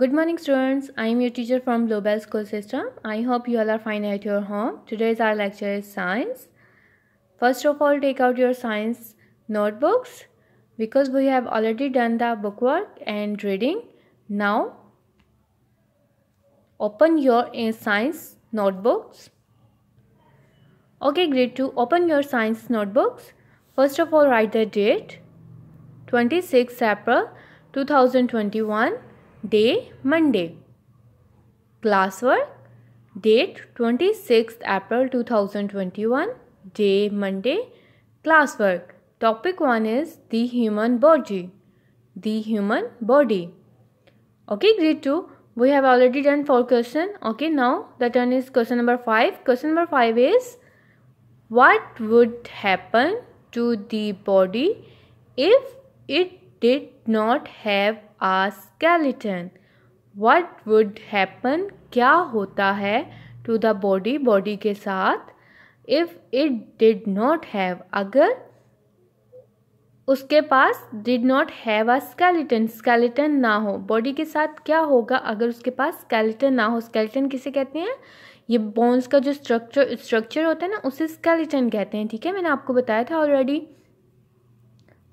Good morning students, I am your teacher from Global School System. I hope you all are fine at your home. Today's our lecture is science. First of all, take out your science notebooks because we have already done the bookwork and reading. Now, open your uh, science notebooks. Okay, grade 2, open your science notebooks. First of all, write the date 26 April 2021 Day Monday. Classwork Date 26th April 2021. Day Monday. Classwork. Topic 1 is the human body. The human body. Okay, grade 2. We have already done 4 question. Okay, now the turn is question number 5. Question number 5 is What would happen to the body if it did not have a skeleton. What would happen? क्या होता है to the body body के साथ if it did not have अगर उसके पास did not have a skeleton skeleton ना हो body के साथ क्या होगा अगर उसके पास skeleton ना हो skeleton किसे कहते हैं ये बोन्स का जो स्ट्रक्चर स्ट्रक्चर होता है ना उसे स्केलेटन कहते हैं ठीक है मैंने आपको बताया था ऑलरेडी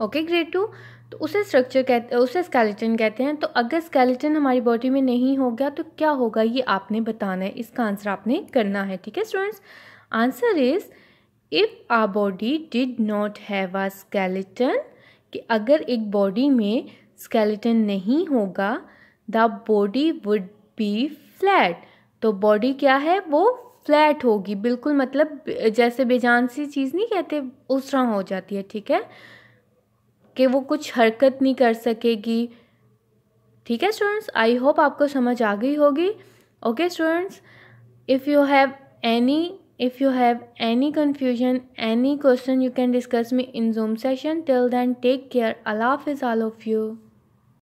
ओके ग्रेड टू तो उसे स्ट्रक्चर कहते उसे स्केलेटन कहते हैं तो अगर स्केलेटन हमारी बॉडी में नहीं होगा तो क्या होगा ये आपने बताना है इसका आंसर आपने करना है ठीक है students answer is if a body did not have a skeleton कि अगर एक बॉडी में स्केलेटन नहीं होगा the body would be flat तो बॉडी क्या है वो फ्लैट होगी बिल्कुल मतलब जैसे बेजान सी चीज़ नहीं कहते उस तरह हो जाती है ठीक है कि वो कुछ हरकत नहीं कर सकेगी ठीक है स्टूडेंट्स आई होप आपको समझ आ गई होगी okay students if you have any if you have any confusion any question you can discuss me in Zoom session till then take care अलाफ इज़ ऑल ऑफ़ यू